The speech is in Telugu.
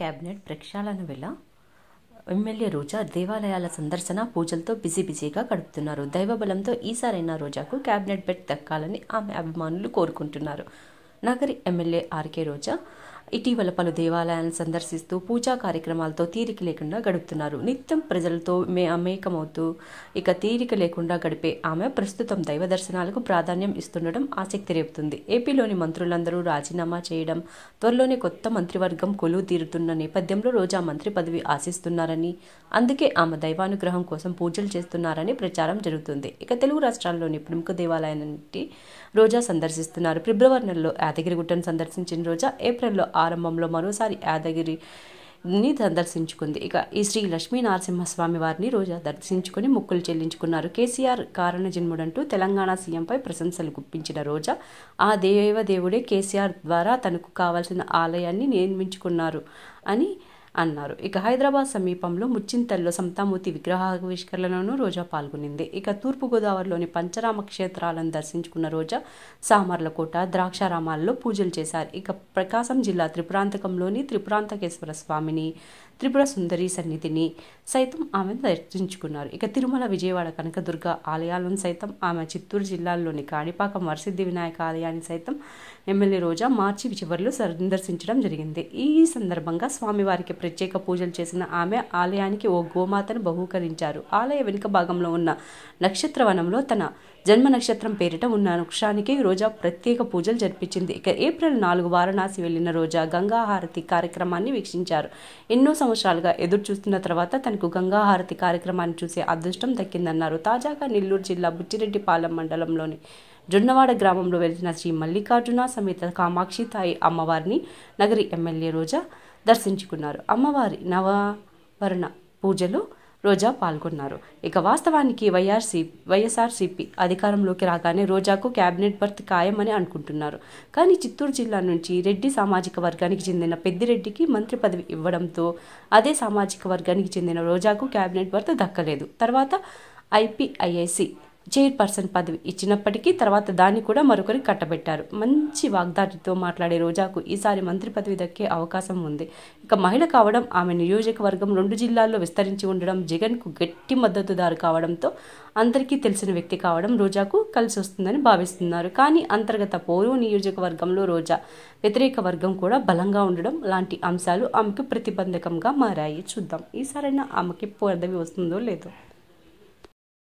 క్యాబినెట్ ప్రక్షాళన వేళ ఎమ్మెల్యే రోజా దేవాలయాల సందర్శన పూజలతో బిజీ బిజీగా గడుపుతున్నారు దైవబలంతో ఈసారైన రోజాకు క్యాబినెట్ బెడ్ దక్కాలని ఆమె అభిమానులు కోరుకుంటున్నారు నగరి ఎమ్మెల్యే ఆర్కే రోజా ఇటీవల పలు దేవాలయాలను సందర్శిస్తూ పూజా కార్యక్రమాలతో తీరిక లేకుండా గడుపుతున్నారు నిత్యం ప్రజలతో మే అమేకమవుతూ ఇక తీరిక లేకుండా గడిపే ఆమె ప్రస్తుతం దైవ దర్శనాలకు ప్రాధాన్యం ఇస్తుండడం ఆసక్తి రేపుతుంది ఏపీలోని మంత్రులందరూ రాజీనామా చేయడం త్వరలోనే కొత్త మంత్రివర్గం కొలువు తీరుతున్న నేపథ్యంలో రోజా మంత్రి పదవి ఆశిస్తున్నారని అందుకే ఆమె దైవానుగ్రహం కోసం పూజలు చేస్తున్నారని ప్రచారం జరుగుతుంది ఇక తెలుగు రాష్ట్రాల్లోని ప్రముఖ దేవాలయాన్ని రోజా సందర్శిస్తున్నారు ఫిబ్రవరి నెలలో యాదగిరిగుట్టను సందర్శించిన రోజా ఏప్రిల్లో ఆరంభంలో మరోసారి యాదగిరి ని సందర్శించుకుంది ఇక ఈ శ్రీ లక్ష్మీ నరసింహస్వామి వారిని రోజా దర్శించుకుని మొక్కులు చెల్లించుకున్నారు కేసీఆర్ కారణ జన్ముడంటూ తెలంగాణ సీఎంపై ప్రశంసలు గుప్పించిన రోజా ఆ దేవదేవుడే కేసీఆర్ ద్వారా తనకు కావాల్సిన ఆలయాన్ని నిర్మించుకున్నారు అని అన్నారు ఇక హైదరాబాద్ సమీపంలో ముచ్చింతల్లో సంతామూర్తి విగ్రహావిష్కరణలోనూ రోజా పాల్గొనింది ఇక తూర్పుగోదావరిలోని పంచరామ క్షేత్రాలను దర్శించుకున్న రోజా సామర్లకోట ద్రాక్షారామాల్లో పూజలు చేశారు ఇక ప్రకాశం జిల్లా త్రిపురాంతకంలోని త్రిపురాంతకేశ్వర స్వామిని త్రిపుర సుందరి సన్నిధిని సైతం ఆమె దర్శించుకున్నారు ఇక తిరుమల విజయవాడ కనకదుర్గ ఆలయాలను సైతం ఆమె చిత్తూరు జిల్లాలోని కాణిపాకం వరసిద్ధి వినాయక ఆలయాన్ని సైతం ఎమ్మెల్యే రోజా మార్చి చివరిలో సందర్శించడం జరిగింది ఈ సందర్భంగా స్వామివారికి ప్రత్యేక పూజలు చేసిన ఆమె ఆలయానికి ఓ గోమాతను బహూకరించారు ఆలయ వెనుక భాగంలో ఉన్న నక్షత్రవనంలో తన జన్మ నక్షత్రం పేరిట ఉన్న వృక్షానికి రోజా ప్రత్యేక పూజలు జరిపించింది ఇక ఏప్రిల్ నాలుగు వారణాసి వెళ్లిన రోజా గంగాహారతి కార్యక్రమాన్ని వీక్షించారు ఎన్నో సంవత్సరాలుగా ఎదురు చూస్తున్న తర్వాత తనకు గంగాహారతి కార్యక్రమాన్ని చూసే అదృష్టం దక్కిందన్నారు తాజాగా నెల్లూరు జిల్లా బుచ్చిరెడ్డిపాలెం మండలంలోని జొన్నవాడ గ్రామంలో వెళ్తున్న శ్రీ మల్లికార్జున సమేత కామాక్షి తాయి అమ్మవారిని నగరి ఎమ్మెల్యే రోజా దర్శించుకున్నారు అమ్మవారి నవవరణ పూజలో రోజా పాల్గొన్నారు ఇక వాస్తవానికి వైఆర్సీ వైఎస్ఆర్సీపీ అధికారంలోకి రాగానే రోజాకు క్యాబినెట్ బర్త్ ఖాయమని అనుకుంటున్నారు కానీ చిత్తూరు జిల్లా నుంచి రెడ్డి సామాజిక వర్గానికి చెందిన పెద్దిరెడ్డికి మంత్రి పదవి ఇవ్వడంతో అదే సామాజిక వర్గానికి చెందిన రోజాకు క్యాబినెట్ బర్త్ దక్కలేదు తర్వాత ఐపీఐఐసి చైర్పర్సన్ పదవి ఇచ్చినప్పటికీ తర్వాత దాన్ని కూడా మరొకరికి కట్టబెట్టారు మంచి వాగ్దాటితో మాట్లాడే రోజాకు ఈసారి మంత్రి పదవి దక్కే అవకాశం ఉంది ఇక మహిళ కావడం ఆమె నియోజకవర్గం రెండు జిల్లాల్లో విస్తరించి ఉండడం జగన్కు గట్టి మద్దతుదారు కావడంతో అందరికీ తెలిసిన వ్యక్తి కావడం రోజాకు కలిసి వస్తుందని భావిస్తున్నారు కానీ అంతర్గత పౌరు నియోజకవర్గంలో రోజా వ్యతిరేక వర్గం కూడా బలంగా ఉండడం లాంటి అంశాలు ఆమెకు ప్రతిబంధకంగా మారాయి చూద్దాం ఈసారైనా ఆమెకి పదవి వస్తుందో లేదో